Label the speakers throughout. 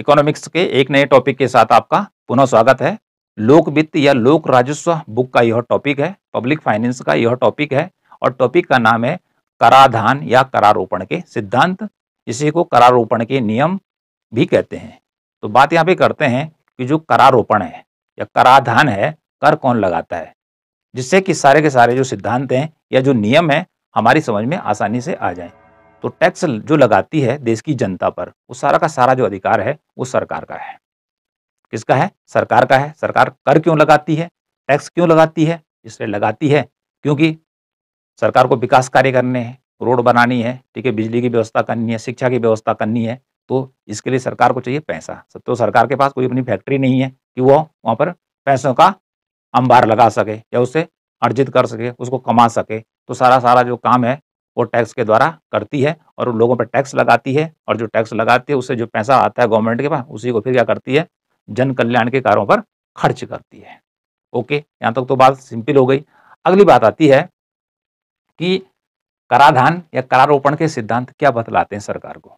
Speaker 1: economics के एक नए टॉपिक के साथ आपका पुनः स्वागत है लोक वित्त या लोक राजस्व बुक का यह टॉपिक है पब्लिक फाइनेंस का यह टॉपिक है और टॉपिक का नाम है कराधान या करारोपण के सिद्धांत इसी को करारोपण के नियम भी कहते हैं तो बात यहाँ पे करते हैं कि जो करारोपण है या कराधान है कर कौन लगाता है जिससे कि सारे के सारे जो सिद्धांत हैं या जो नियम है हमारी समझ में आसानी से आ जाए तो टैक्स जो लगाती है देश की जनता पर वो सारा का सारा जो अधिकार है वो सरकार का है किसका है सरकार का है सरकार कर क्यों लगाती है टैक्स क्यों लगाती है इसलिए लगाती है क्योंकि सरकार को विकास कार्य करने हैं रोड बनानी है ठीक है बिजली की व्यवस्था करनी है शिक्षा की व्यवस्था करनी है तो इसके लिए सरकार को चाहिए पैसा सब तो सरकार के पास कोई अपनी फैक्ट्री नहीं है कि वो वहाँ पर पैसों का अंबार लगा सके या उसे अर्जित कर सके उसको कमा सके तो सारा सारा जो काम है वो टैक्स के द्वारा करती है और उन लोगों पर टैक्स लगाती है और जो टैक्स लगाती है उससे जो पैसा आता है गवर्नमेंट के पास उसी को फिर क्या करती है जन कल्याण के कार्यों पर खर्च करती है ओके यहाँ तक तो बात सिंपल हो गई अगली बात आती है कि कराधान या करारोपण के सिद्धांत क्या बतलाते हैं सरकार को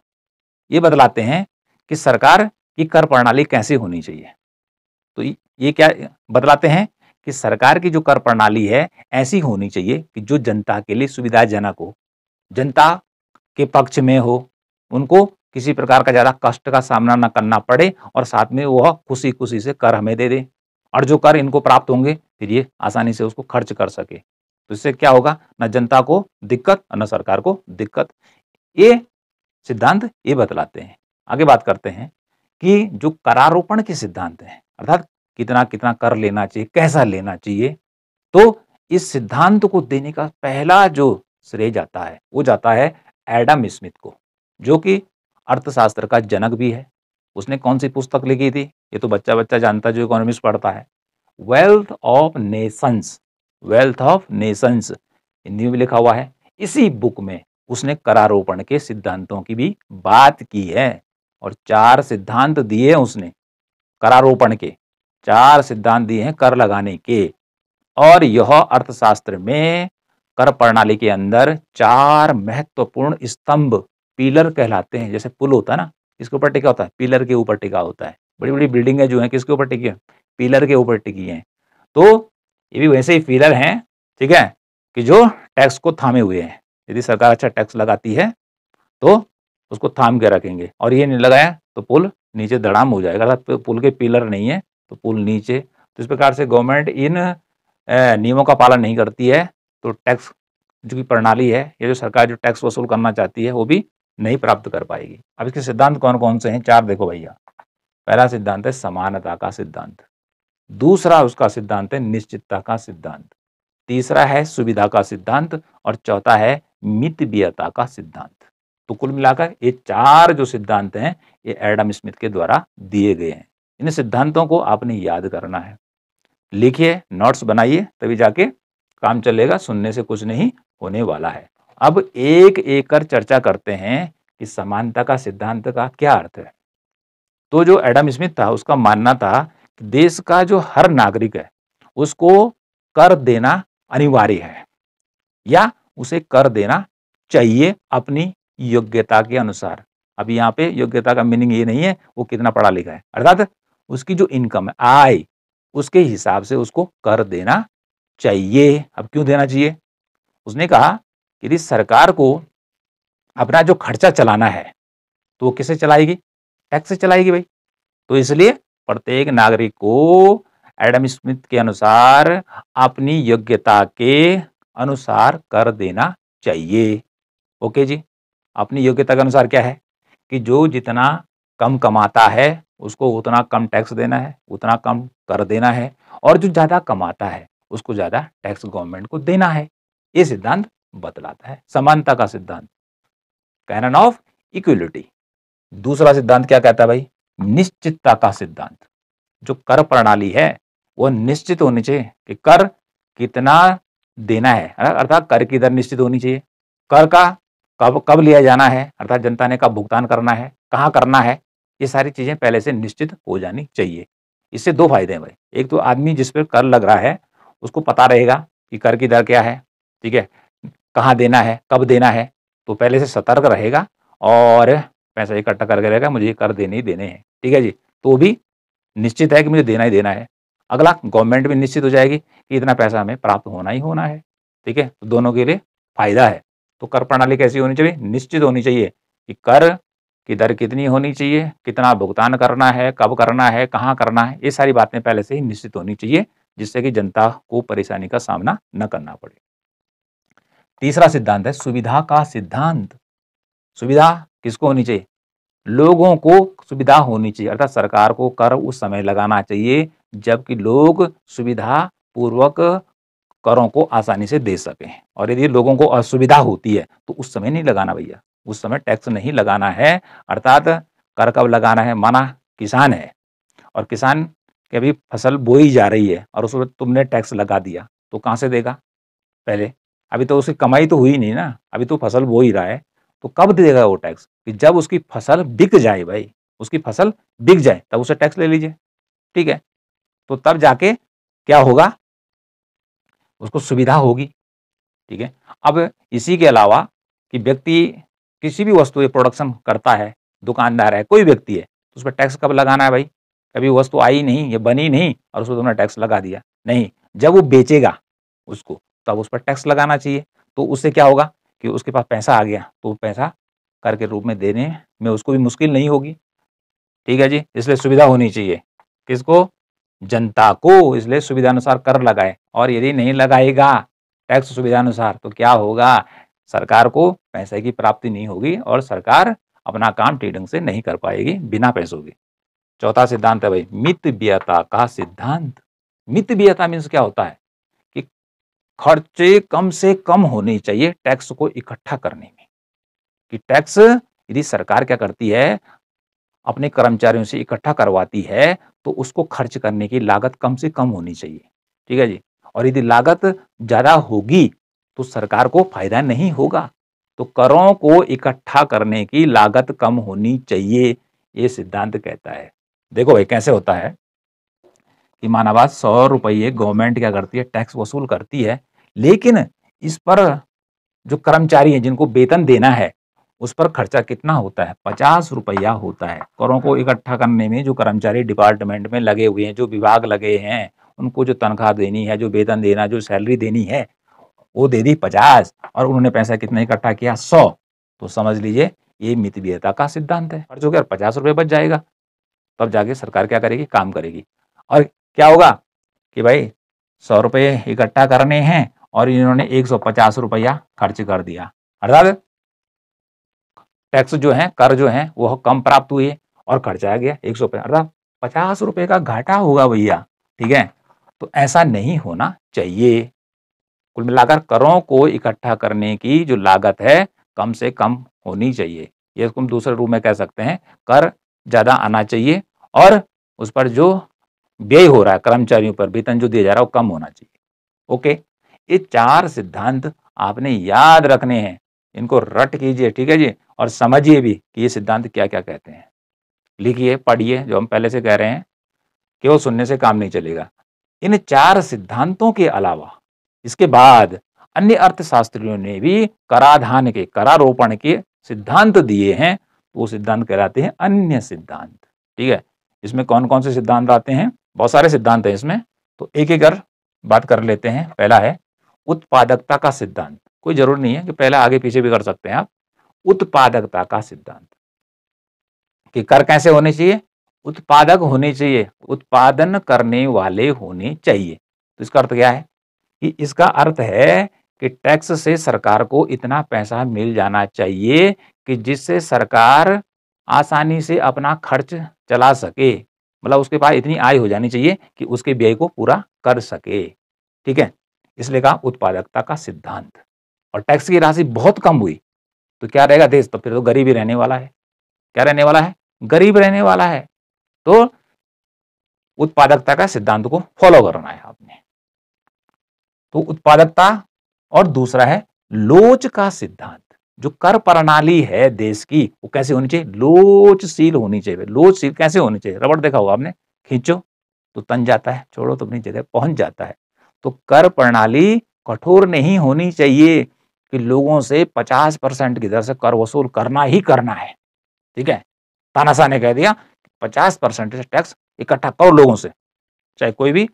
Speaker 1: ये बतलाते हैं कि सरकार की कर प्रणाली कैसी होनी चाहिए तो ये क्या बतलाते हैं कि सरकार की जो कर प्रणाली है ऐसी होनी चाहिए कि जो जनता के लिए सुविधाजनक हो जनता के पक्ष में हो उनको किसी प्रकार का ज़्यादा कष्ट का सामना न करना पड़े और साथ में वह खुशी खुशी से कर हमें दे दे और जो कर इनको प्राप्त होंगे फिर ये आसानी से उसको खर्च कर सके तो इससे क्या होगा न जनता को दिक्कत और न सरकार को दिक्कत ये सिद्धांत ये बतलाते हैं आगे बात करते हैं कि जो करारोपण के सिद्धांत हैं अर्थात कितना कितना कर लेना चाहिए कैसा लेना चाहिए तो इस सिद्धांत को देने का पहला जो श्रेय जाता है वो जाता है एडम स्मिथ को जो कि अर्थशास्त्र का जनक भी है उसने कौन सी पुस्तक लिखी थी ये तो बच्चा बच्चा जानता जो इकोनॉमिक्स पढ़ता है wealth of nations wealth of nations Hindi में लिखा हुआ है इसी बुक में उसने करारोपण के सिद्धांतों की भी बात की है और चार सिद्धांत दिए उसने करारोपण के चार सिद्धांत दिए हैं कर लगाने के और यह अर्थशास्त्र में कर प्रणाली के अंदर चार महत्वपूर्ण स्तंभ पिलर कहलाते हैं जैसे पुल होता है ना किसके ऊपर टिका होता है पिलर के ऊपर टिका होता है बड़ी बड़ी बिल्डिंगें जो हैं किसके ऊपर टिकी है पिलर के ऊपर टिकी हैं तो ये भी वैसे ही पिलर हैं ठीक है कि जो टैक्स को थामे हुए हैं यदि सरकार अच्छा टैक्स लगाती है तो उसको थाम के रखेंगे और ये नहीं लगाया तो पुल नीचे दड़ाम हो जाएगा अगर पुल के पिलर नहीं है तो पुल नीचे तो इस प्रकार से गवर्नमेंट इन नियमों का पालन नहीं करती है तो टैक्स जो की प्रणाली है ये जो सरकार जो टैक्स वसूल करना चाहती है वो भी नहीं प्राप्त कर पाएगी अब इसके सिद्धांत कौन कौन से हैं चार देखो भैया पहला सिद्धांत है समानता का सिद्धांत दूसरा उसका सिद्धांत है निश्चितता का सिद्धांत तीसरा है सुविधा का सिद्धांत और चौथा है मितवीयता का सिद्धांत तो कुल मिलाकर ये चार जो सिद्धांत हैं ये एडम स्मिथ के द्वारा दिए गए हैं इन सिद्धांतों को आपने याद करना है लिखिए नोट्स बनाइए तभी जाके काम चलेगा सुनने से कुछ नहीं होने वाला है अब एक एक कर चर्चा करते हैं कि समानता का सिद्धांत का क्या अर्थ है तो जो एडम स्मिथ था उसका मानना था कि देश का जो हर नागरिक है उसको कर देना अनिवार्य है या उसे कर देना चाहिए अपनी योग्यता के अनुसार अब यहाँ पे योग्यता का मीनिंग ये नहीं है वो कितना पढ़ा लिखा है अर्थात उसकी जो इनकम है आय उसके हिसाब से उसको कर देना चाहिए अब क्यों देना चाहिए उसने कहा यदि सरकार को अपना जो खर्चा चलाना है तो वो किसे चलाएगी टैक्स से चलाएगी भाई तो इसलिए प्रत्येक नागरिक को एडम स्मिथ के अनुसार अपनी योग्यता के अनुसार कर देना चाहिए ओके जी अपनी योग्यता के अनुसार क्या है कि जो जितना कम कमाता है उसको उतना कम टैक्स देना है उतना कम कर देना है और जो ज़्यादा कमाता है उसको ज़्यादा टैक्स गवर्नमेंट को देना है ये सिद्धांत बतलाता है समानता का सिद्धांत कैनन ऑफ इक्विलिटी दूसरा सिद्धांत क्या कहता है भाई निश्चितता का सिद्धांत जो कर प्रणाली है वो निश्चित होनी चाहिए कि कर कितना देना है अर्थात कर की दर निश्चित होनी चाहिए कर का कब कब लिया जाना है अर्थात जनता ने कब भुगतान करना है कहाँ करना है ये सारी चीज़ें पहले से निश्चित हो जानी चाहिए इससे दो फायदे हैं भाई एक तो आदमी जिस पर कर लग रहा है उसको पता रहेगा कि कर की दर क्या है ठीक है कहाँ देना है कब देना है तो पहले से सतर्क रहेगा और पैसा इकट्ठा करके रहेगा मुझे कर देने ही देने हैं ठीक है जी तो भी निश्चित है कि मुझे देना ही देना है अगला गवर्नमेंट भी निश्चित हो जाएगी कि इतना पैसा हमें प्राप्त होना ही होना है ठीक है तो दोनों के लिए फायदा है तो कर प्रणाली कैसी होनी चाहिए निश्चित होनी चाहिए कि कर की दर कितनी होनी चाहिए कितना भुगतान करना है कब करना है कहाँ करना है ये सारी बातें पहले से ही निश्चित होनी चाहिए जिससे कि जनता को परेशानी का सामना न करना पड़े तीसरा सिद्धांत है सुविधा का सिद्धांत सुविधा किसको होनी चाहिए लोगों को सुविधा होनी चाहिए अर्थात सरकार को कर उस समय लगाना चाहिए जबकि लोग सुविधा पूर्वक करों को आसानी से दे सकें और यदि लोगों को असुविधा होती है तो उस समय नहीं लगाना भैया उस समय टैक्स नहीं लगाना है अर्थात कर कब लगाना है माना किसान है और किसान कि अभी फसल बोई जा रही है और उस पर तुमने टैक्स लगा दिया तो कहाँ से देगा पहले अभी तो उसकी कमाई तो हुई नहीं ना अभी तो फसल बो ही रहा है तो कब देगा वो टैक्स कि जब उसकी फसल बिक जाए भाई उसकी फसल बिक जाए तब उसे टैक्स ले लीजिए ठीक है तो तब जाके क्या होगा उसको सुविधा होगी ठीक है अब इसी के अलावा कि व्यक्ति किसी भी वस्तु प्रोडक्शन करता है दुकानदार है कोई व्यक्ति है तो उस पर टैक्स कब लगाना है भाई कभी वस्तु आई नहीं ये बनी नहीं और उसको तुमने टैक्स लगा दिया नहीं जब वो बेचेगा उसको तब उस पर टैक्स लगाना चाहिए तो उससे क्या होगा कि उसके पास पैसा आ गया तो पैसा कर के रूप में देने में उसको भी मुश्किल नहीं होगी ठीक है जी इसलिए सुविधा होनी चाहिए किसको जनता को इसलिए सुविधा अनुसार कर लगाए और यदि नहीं लगाएगा टैक्स सुविधा अनुसार तो क्या होगा सरकार को पैसे की प्राप्ति नहीं होगी और सरकार अपना काम ठीक ढंग से नहीं कर पाएगी बिना पैसों के चौथा सिद्धांत है भाई मित व्यता का सिद्धांत मित व्यता मीन्स क्या होता है कि खर्चे कम से कम होने चाहिए टैक्स को इकट्ठा करने में कि टैक्स यदि सरकार क्या करती है अपने कर्मचारियों से इकट्ठा करवाती है तो उसको खर्च करने की लागत कम से कम होनी चाहिए ठीक है जी और यदि लागत ज़्यादा होगी तो सरकार को फायदा नहीं होगा तो करों को इकट्ठा करने की लागत कम होनी चाहिए ये सिद्धांत कहता है देखो भाई कैसे होता है कि मानाबाद सौ रुपये गवर्नमेंट क्या करती है टैक्स वसूल करती है लेकिन इस पर जो कर्मचारी हैं जिनको वेतन देना है उस पर खर्चा कितना होता है पचास रुपया होता है करों को इकट्ठा करने में जो कर्मचारी डिपार्टमेंट में लगे हुए हैं जो विभाग लगे हैं उनको जो तनख्वाह देनी है जो वेतन देना जो सैलरी देनी है वो दे दी पचास और उन्होंने पैसा कितना इकट्ठा किया सौ तो समझ लीजिए ये मितवीयता का सिद्धांत है खर्च हो गया पचास रुपये बच जाएगा तब जाके सरकार क्या करेगी काम करेगी और क्या होगा कि भाई सौ रुपये इकट्ठा करने हैं और इन्होंने एक सौ पचास रुपया खर्च कर दिया अर्थात टैक्स जो है कर जो है वह कम प्राप्त हुए और खर्चाया गया एक सौ अर्थात पचास रुपये का घाटा होगा भैया ठीक है तो ऐसा नहीं होना चाहिए कुल मिलाकर करों को इकट्ठा करने की जो लागत है कम से कम होनी चाहिए ये हम दूसरे रूप में कह सकते हैं कर ज़्यादा आना चाहिए और उस पर जो व्यय हो रहा है कर्मचारियों पर वेतन जो दिया जा रहा है वो कम होना चाहिए ओके ये चार सिद्धांत आपने याद रखने हैं इनको रट कीजिए ठीक है जी और समझिए भी कि ये सिद्धांत क्या क्या कहते हैं लिखिए पढ़िए जो हम पहले से कह रहे हैं वो सुनने से काम नहीं चलेगा इन चार सिद्धांतों के अलावा इसके बाद अन्य अर्थशास्त्रियों ने भी कराधान के करारोपण के सिद्धांत दिए हैं तो वो सिद्धांत कहलाते हैं अन्य सिद्धांत ठीक है इसमें कौन कौन से सिद्धांत आते हैं बहुत सारे सिद्धांत हैं इसमें तो एक एक कर बात कर लेते हैं पहला है उत्पादकता का सिद्धांत कोई जरूर नहीं है कि पहला आगे पीछे भी कर सकते हैं आप उत्पादकता का सिद्धांत कि कर कैसे होने चाहिए उत्पादक होने चाहिए उत्पादन करने वाले होने चाहिए तो इसका अर्थ क्या है कि इसका अर्थ है कि टैक्स से सरकार को इतना पैसा मिल जाना चाहिए कि जिससे सरकार आसानी से अपना खर्च चला सके मतलब उसके पास इतनी आय हो जानी चाहिए कि उसके व्यय को पूरा कर सके ठीक है इसलिए कहा उत्पादकता का सिद्धांत और टैक्स की राशि बहुत कम हुई तो क्या रहेगा देश तो फिर तो गरीब ही रहने वाला है क्या रहने वाला है गरीब रहने वाला है तो उत्पादकता का सिद्धांत को फॉलो करना है आपने तो उत्पादकता और दूसरा है लोच का सिद्धांत जो कर प्रणाली है देश की वो कैसे होनी चाहिए लोचशील होनी चाहिए लोचशील कैसे होनी चाहिए रबड़ देखा होगा आपने खींचो तो तन जाता है छोड़ो तो अपनी जगह पहुंच जाता है तो कर प्रणाली कठोर नहीं होनी चाहिए कि लोगों से 50 परसेंट की दर से कर वसूल करना ही करना है ठीक है तानाशाह ने कह दिया 50 परसेंट टैक्स इकट्ठा करो लोगों से चाहे कोई भी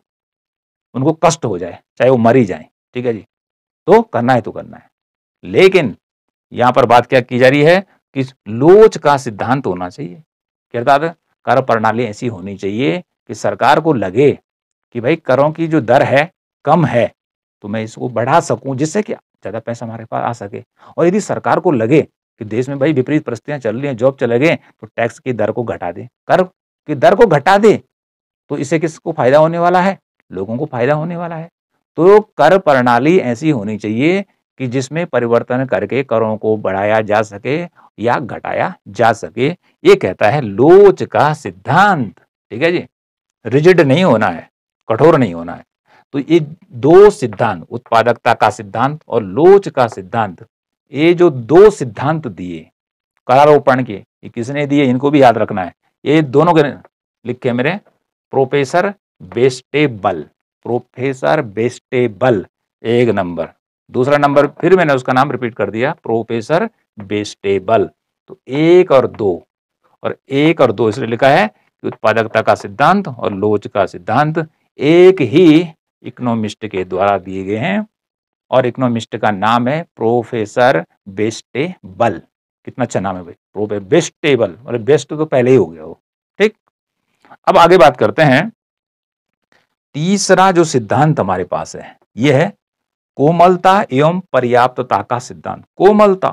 Speaker 1: उनको कष्ट हो जाए चाहे वो मरी जाए ठीक है जी तो करना है तो करना है लेकिन यहां पर बात क्या की जा रही है कि लोच का सिद्धांत होना चाहिए अर्थात कर प्रणाली ऐसी होनी चाहिए कि सरकार को लगे कि भाई करों की जो दर है कम है तो मैं इसको बढ़ा सकूं जिससे कि ज़्यादा पैसा हमारे पास आ सके और यदि सरकार को लगे कि देश में भाई विपरीत परिस्थितियां चल रही हैं जॉब चले गए तो टैक्स की दर को घटा दे कर की दर को घटा दे तो इससे किसको फायदा होने वाला है लोगों को फायदा होने वाला है तो कर प्रणाली ऐसी होनी चाहिए कि जिसमें परिवर्तन करके करों को बढ़ाया जा सके या घटाया जा सके ये कहता है लोच का सिद्धांत ठीक है जी रिजिड नहीं होना है कठोर नहीं होना है तो ये दो सिद्धांत उत्पादकता का सिद्धांत और लोच का सिद्धांत ये जो दो सिद्धांत दिए करारोपण के ये किसने दिए इनको भी याद रखना है ये दोनों के लिखे मेरे प्रोफेसर बेस्टेबल प्रोफेसर बेस्टेबल एक नंबर दूसरा नंबर फिर मैंने उसका नाम रिपीट कर दिया प्रोफेसर बेस्टेबल तो एक और दो और एक और दो इसलिए लिखा है कि उत्पादकता का सिद्धांत और लोच का सिद्धांत एक ही इकोनॉमिस्ट के द्वारा दिए गए हैं और इकोनॉमिस्ट का नाम है प्रोफेसर बेस्टेबल कितना अच्छा नाम है भाई प्रोफे बेस्टेबल मतलब बेस्ट तो पहले ही हो गया वो ठीक अब आगे बात करते हैं तीसरा जो सिद्धांत हमारे पास है यह है कोमलता एवं पर्याप्तता का सिद्धांत कोमलता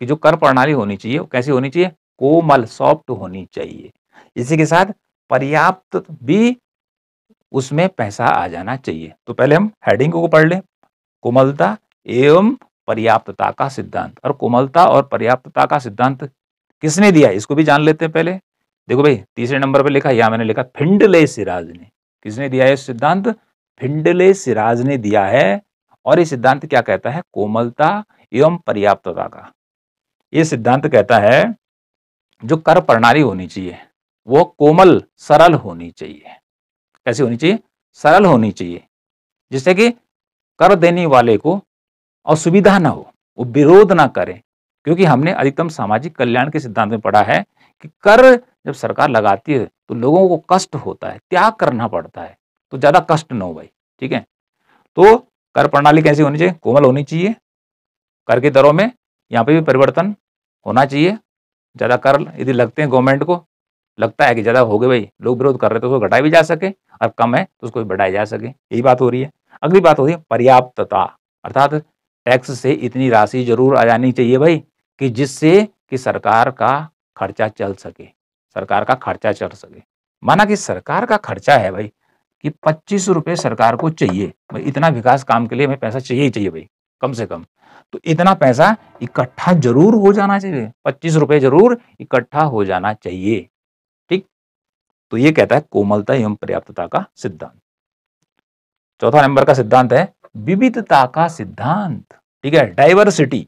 Speaker 1: की जो कर प्रणाली होनी चाहिए वो कैसी होनी चाहिए कोमल सॉफ्ट होनी चाहिए इसी के साथ पर्याप्त भी उसमें पैसा आ जाना चाहिए तो पहले हम हेडिंग को पढ़ लें कोमलता एवं पर्याप्तता का सिद्धांत और कोमलता और पर्याप्तता का सिद्धांत किसने दिया इसको भी जान लेते हैं पहले देखो भाई तीसरे नंबर पर लिखा या मैंने लिखा फिंडले सिराज ने किसने दिया है सिद्धांत फिंडले सिराज ने दिया है और ये सिद्धांत क्या कहता है कोमलता एवं पर्याप्तता का ये सिद्धांत कहता है जो कर प्रणाली होनी चाहिए वो कोमल सरल होनी चाहिए कैसी होनी चाहिए सरल होनी चाहिए जिससे कि कर देने वाले को असुविधा ना हो वो विरोध ना करें क्योंकि हमने अधिकतम सामाजिक कल्याण के सिद्धांत में पढ़ा है कि कर जब सरकार लगाती है तो लोगों को कष्ट होता है त्याग करना पड़ता है तो ज़्यादा कष्ट ना हो भाई ठीक है तो कर प्रणाली कैसी होनी चाहिए कोमल होनी चाहिए कर की दरों में यहाँ पे भी परिवर्तन होना चाहिए ज़्यादा कर यदि लगते हैं गवर्नमेंट को लगता है कि ज़्यादा हो गए भाई लोग विरोध कर रहे तो उसको घटाया भी जा सके और कम है तो उसको बढ़ाया जा सके यही बात हो रही है अगली बात हो रही है पर्याप्तता अर्थात टैक्स से इतनी राशि जरूर आ जानी चाहिए भाई कि जिससे कि सरकार का खर्चा चल सके सरकार का खर्चा चल सके माना कि सरकार का खर्चा है भाई कि पच्चीस रुपये सरकार को चाहिए भाई इतना विकास काम के लिए हमें पैसा चाहिए ही चाहिए भाई कम से कम तो इतना पैसा इकट्ठा जरूर हो जाना चाहिए पच्चीस रुपये जरूर इकट्ठा हो जाना चाहिए ठीक तो ये कहता है कोमलता एवं पर्याप्तता का सिद्धांत चौथा नंबर का सिद्धांत है विविधता का सिद्धांत ठीक है डाइवर्सिटी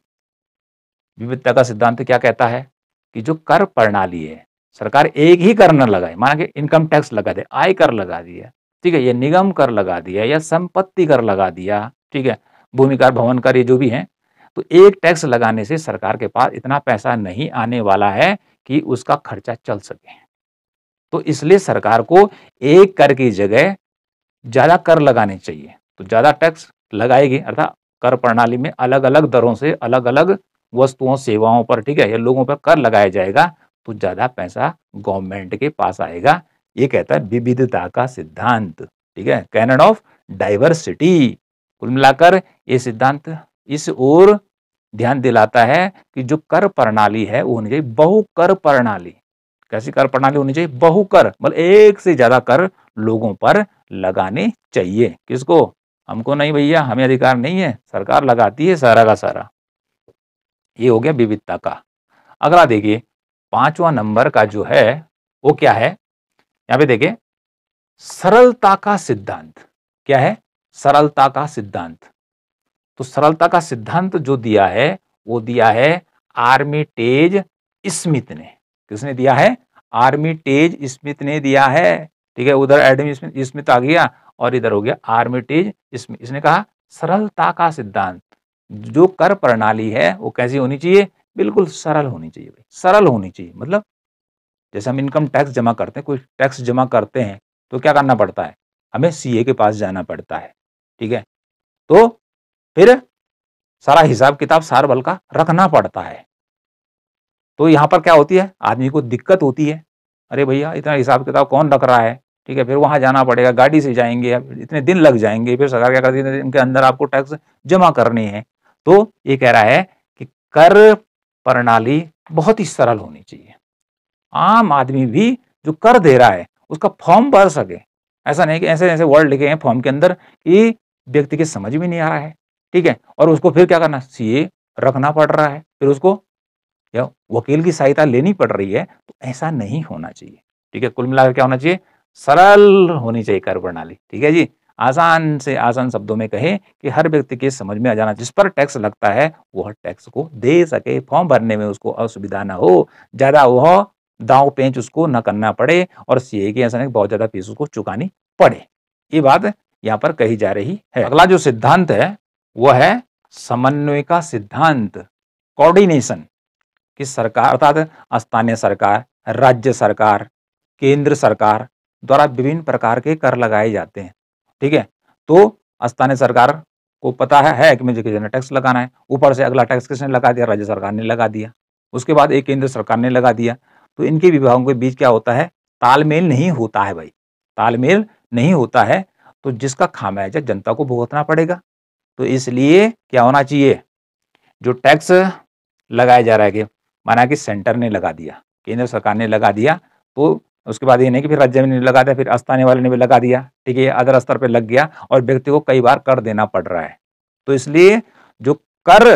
Speaker 1: विविधता का सिद्धांत क्या कहता है कि जो कर प्रणाली है सरकार एक ही कर न लगाए माना कि इनकम टैक्स लगा दे आय कर लगा दिया ठीक है ये निगम कर लगा दिया या संपत्ति कर लगा दिया ठीक है भूमि कर भवन कर ये जो भी है तो एक टैक्स लगाने से सरकार के पास इतना पैसा नहीं आने वाला है कि उसका खर्चा चल सके तो इसलिए सरकार को एक कर की जगह ज़्यादा कर लगाने चाहिए तो ज़्यादा टैक्स लगाएगी अर्थात कर प्रणाली में अलग अलग दरों से अलग अलग वस्तुओं सेवाओं पर ठीक है या लोगों पर कर लगाया जाएगा तो ज़्यादा पैसा गवर्नमेंट के पास आएगा ये कहता है विविधता का सिद्धांत ठीक है कैनड ऑफ डाइवर्सिटी कुल मिलाकर ये सिद्धांत इस ओर ध्यान दिलाता है कि जो कर प्रणाली है वो होनी चाहिए बहु कर प्रणाली कैसी कर प्रणाली होनी चाहिए बहु कर मतलब एक से ज्यादा कर लोगों पर लगाने चाहिए किसको हमको नहीं भैया हमें अधिकार नहीं है सरकार लगाती है सारा का सारा ये हो गया विविधता का अगला देखिए पांचवा नंबर का जो है वो क्या है यहां पे देखें सरलता का सिद्धांत क्या है सरलता का सिद्धांत तो सरलता का सिद्धांत जो दिया है वो दिया है टेज स्मिथ ने किसने दिया है टेज स्मिथ ने दिया है ठीक है उधर एडम स्मिथ आ गया और इधर हो गया आर्मी स्मिथ इसने कहा सरलता का सिद्धांत जो कर प्रणाली है वो कैसी होनी चाहिए बिल्कुल सरल होनी चाहिए भाई सरल होनी चाहिए मतलब जैसे हम इनकम टैक्स जमा करते हैं कोई टैक्स जमा करते हैं तो क्या करना पड़ता है हमें सीए के पास जाना पड़ता है ठीक है तो फिर सारा हिसाब किताब सार बल का रखना पड़ता है तो यहाँ पर क्या होती है आदमी को दिक्कत होती है अरे भैया इतना हिसाब किताब कौन रख रहा है ठीक है फिर वहाँ जाना पड़ेगा गाड़ी से जाएंगे इतने दिन लग जाएंगे फिर सरकार क्या करती है इनके अंदर आपको टैक्स जमा करनी है तो ये कह रहा है कि कर प्रणाली बहुत ही सरल होनी चाहिए आम आदमी भी जो कर दे रहा है उसका फॉर्म भर सके ऐसा नहीं कि ऐसे ऐसे वर्ड लिखे हैं फॉर्म के अंदर कि व्यक्ति के समझ में नहीं आ रहा है ठीक है और उसको फिर क्या करना सीए रखना पड़ रहा है फिर उसको या वकील की सहायता लेनी पड़ रही है तो ऐसा नहीं होना चाहिए ठीक है कुल मिलाकर क्या होना चाहिए सरल होनी चाहिए कर प्रणाली ठीक है जी आसान से आसान शब्दों में कहे कि हर व्यक्ति के समझ में आ जाना जिस पर टैक्स लगता है वह टैक्स को दे सके फॉर्म भरने में उसको असुविधा ना हो ज़्यादा वह दाव पेंच उसको न करना पड़े और सीए के ऐसा नहीं बहुत ज़्यादा फीस उसको चुकानी पड़े ये बात यहाँ पर कही जा रही है अगला जो सिद्धांत है वह है समन्वय का सिद्धांत कोऑर्डिनेशन कि सरकार अर्थात स्थानीय सरकार राज्य सरकार केंद्र सरकार द्वारा विभिन्न प्रकार के कर लगाए जाते हैं ठीक है तो स्थानीय सरकार को पता है, है कि मुझे कितना टैक्स लगाना है ऊपर से अगला टैक्स किसने लगा दिया राज्य सरकार ने लगा दिया उसके बाद एक केंद्र सरकार ने लगा दिया तो इनके विभागों के बीच क्या होता है तालमेल नहीं होता है भाई तालमेल नहीं होता है तो जिसका खामियाजा जनता को भुगतना पड़ेगा तो इसलिए क्या होना चाहिए जो टैक्स लगाया जा रहा है कि माना कि सेंटर ने लगा दिया केंद्र सरकार ने लगा दिया तो उसके बाद ये नहीं कि फिर राज्य में नहीं लगा दिया फिर स्थानीय वाले ने भी लगा दिया ठीक है अदर स्तर पर लग गया और व्यक्ति को कई बार कर देना पड़ रहा है तो इसलिए जो कर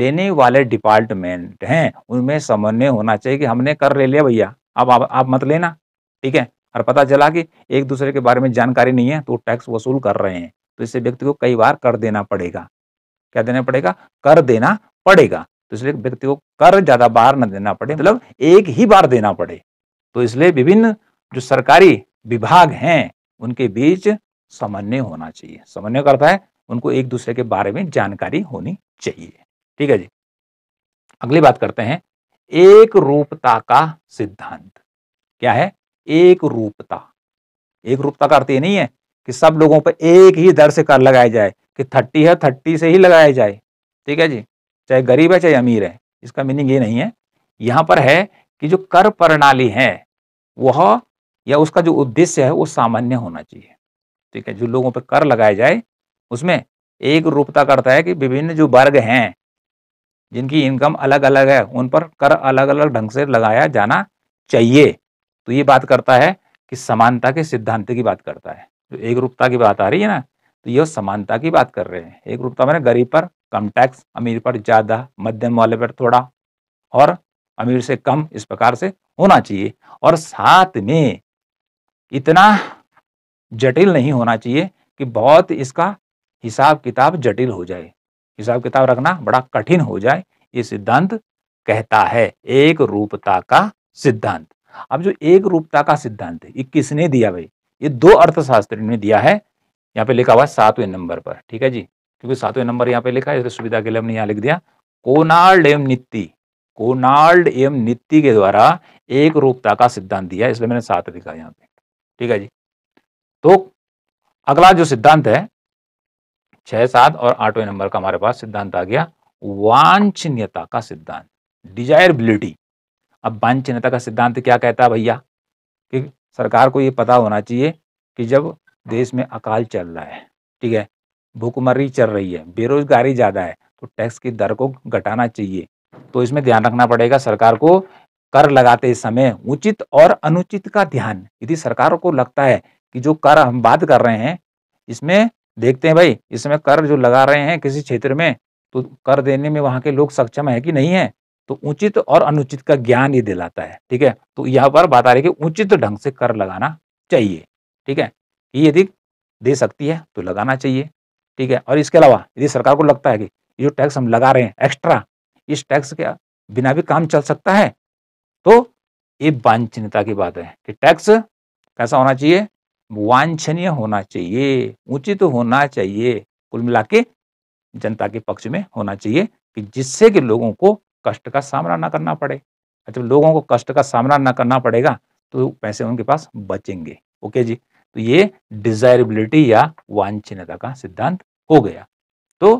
Speaker 1: लेने वाले डिपार्टमेंट हैं उनमें समन्वय होना चाहिए कि हमने कर ले लिया भैया अब आप, आप मत लेना ठीक है और पता चला कि एक दूसरे के बारे में जानकारी नहीं है तो टैक्स वसूल कर रहे हैं तो इससे व्यक्ति को कई बार कर देना पड़ेगा क्या देना पड़ेगा कर देना पड़ेगा तो इसलिए व्यक्ति को कर ज्यादा बार न देना पड़े मतलब एक ही बार देना पड़े तो इसलिए विभिन्न जो सरकारी विभाग हैं उनके बीच समन्वय होना चाहिए समन्वय करता है उनको एक दूसरे के बारे में जानकारी होनी चाहिए ठीक है जी अगली बात करते हैं एक रूपता का सिद्धांत क्या है एक रूपता एक रूपता का अर्थ ये नहीं है कि सब लोगों पर एक ही दर से कर लगाया जाए कि थर्टी है थर्टी से ही लगाया जाए ठीक है जी चाहे गरीब है चाहे अमीर है इसका मीनिंग ये नहीं है यहां पर है कि जो कर प्रणाली है वह या उसका जो उद्देश्य है वो सामान्य होना चाहिए ठीक है जो लोगों पर कर लगाए जाए उसमें एक रूपता करता है कि विभिन्न जो वर्ग हैं जिनकी इनकम अलग अलग है उन पर कर अलग अलग ढंग से लगाया जाना चाहिए तो ये बात करता है कि समानता के सिद्धांत की बात करता है जो एक रूपता की बात आ रही है ना तो ये समानता की बात कर रहे हैं एक रूपता मैंने गरीब पर कम टैक्स अमीर पर ज़्यादा मध्यम वाले पर थोड़ा और अमीर से कम इस प्रकार से होना चाहिए और साथ में इतना जटिल नहीं होना चाहिए कि बहुत इसका हिसाब किताब जटिल हो जाए हिसाब किताब रखना बड़ा कठिन हो जाए ये सिद्धांत कहता है एक रूपता का सिद्धांत अब जो एक रूपता का सिद्धांत है ये किसने दिया भाई ये दो अर्थशास्त्री ने दिया है यहाँ पे लिखा हुआ है सातवें नंबर पर ठीक है जी क्योंकि सातवें नंबर यहाँ पे लिखा है सुविधा के लिए हमने यहाँ लिख दिया कोनाल एम नित्ती कोनाल्ड एम नीति के द्वारा एक रूपता का सिद्धांत दिया इसलिए मैंने सात लिखा यहां पे ठीक है जी तो अगला जो सिद्धांत है छह सात और आठवें नंबर का हमारे पास सिद्धांत आ गया वांछनीयता का सिद्धांत डिजायरबिलिटी अब वांछनीयता का सिद्धांत क्या कहता है भैया कि सरकार को ये पता होना चाहिए कि जब देश में अकाल चल रहा है ठीक है भूखमरी चल रही है बेरोजगारी ज़्यादा है तो टैक्स की दर को घटाना चाहिए तो इसमें ध्यान रखना पड़ेगा सरकार को कर लगाते समय उचित और अनुचित का ध्यान यदि सरकार को लगता है कि जो कर हम बात कर रहे हैं इसमें देखते हैं भाई इसमें कर जो लगा रहे हैं किसी क्षेत्र में तो कर देने में वहाँ के लोग सक्षम है कि नहीं है तो उचित और अनुचित का ज्ञान ये दिलाता है ठीक है तो यहाँ पर बात आ रही है कि उचित ढंग से कर लगाना चाहिए ठीक है ये यदि दे सकती है तो लगाना चाहिए ठीक है और इसके अलावा यदि सरकार को लगता है कि जो टैक्स हम लगा रहे हैं एक्स्ट्रा इस टैक्स के बिना भी काम चल सकता है तो ये वांछनीयता की बात है कि टैक्स कैसा होना चाहिए वांछनीय होना चाहिए उचित तो होना चाहिए कुल मिला के जनता के पक्ष में होना चाहिए कि जिससे कि लोगों को कष्ट का सामना ना करना पड़े जब लोगों को कष्ट का सामना ना करना पड़ेगा तो पैसे उनके पास बचेंगे ओके जी तो ये डिजायरेबिलिटी या वांछनीयता का सिद्धांत हो गया तो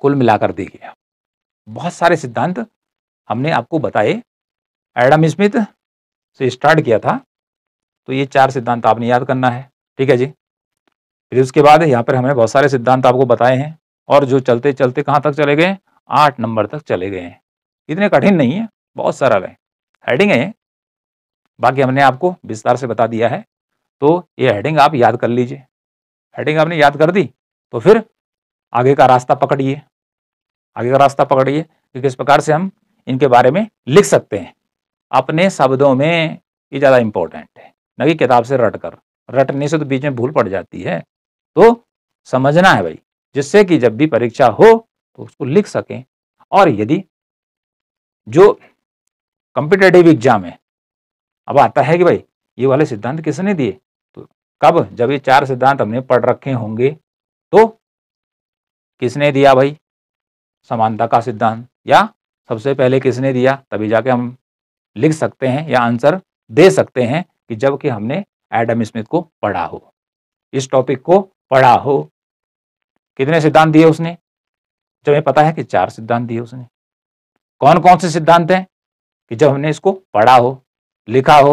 Speaker 1: कुल मिलाकर देखिए आप बहुत सारे सिद्धांत हमने आपको बताए एडम स्मिथ से स्टार्ट किया था तो ये चार सिद्धांत आपने याद करना है ठीक है जी फिर उसके बाद यहाँ पर हमने बहुत सारे सिद्धांत आपको बताए हैं और जो चलते चलते कहाँ तक चले गए आठ नंबर तक चले गए हैं इतने कठिन नहीं है बहुत सरल है हेडिंग है बाकी हमने आपको विस्तार से बता दिया है तो ये हेडिंग आप याद कर लीजिए हेडिंग आपने याद कर दी तो फिर आगे का रास्ता पकड़िए आगे का रास्ता पकड़िए कि किस प्रकार से हम इनके बारे में लिख सकते हैं अपने शब्दों में ये ज़्यादा इंपॉर्टेंट है न कि किताब से रट कर रटने से तो बीच में भूल पड़ जाती है तो समझना है भाई जिससे कि जब भी परीक्षा हो तो उसको लिख सकें और यदि जो कम्पिटेटिव एग्जाम है अब आता है कि भाई ये वाले सिद्धांत किसने दिए तो कब जब ये चार सिद्धांत हमने पढ़ रखे होंगे तो किसने दिया भाई समानता का सिद्धांत या सबसे पहले किसने दिया तभी जाके हम लिख सकते हैं या आंसर दे सकते हैं कि जबकि हमने एडम स्मिथ को पढ़ा हो इस टॉपिक को पढ़ा हो कितने सिद्धांत दिए उसने जब हमें पता है कि चार सिद्धांत दिए उसने कौन कौन से सिद्धांत हैं कि जब हमने इसको पढ़ा हो लिखा हो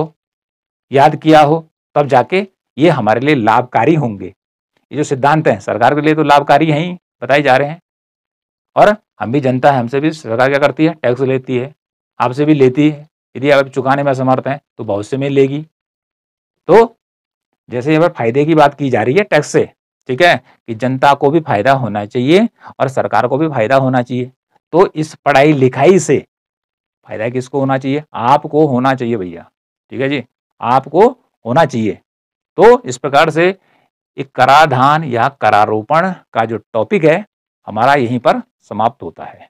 Speaker 1: याद किया हो तब जाके ये हमारे लिए लाभकारी होंगे ये जो सिद्धांत हैं सरकार के लिए तो लाभकारी हैं ही बताए जा रहे हैं और हम भी जनता है हमसे भी सरकार क्या करती है टैक्स लेती है आपसे भी लेती है यदि आप चुकाने में असमर्थ हैं तो बहुत से में लेगी तो जैसे यहाँ पर फायदे की बात की जा रही है टैक्स से ठीक है कि जनता को भी फायदा होना चाहिए और सरकार को भी फायदा होना चाहिए तो इस पढ़ाई लिखाई से फायदा किसको होना चाहिए आपको होना चाहिए भैया ठीक है जी आपको होना चाहिए तो इस प्रकार से एक कराधान या करारोपण का जो टॉपिक है हमारा यहीं पर समाप्त होता है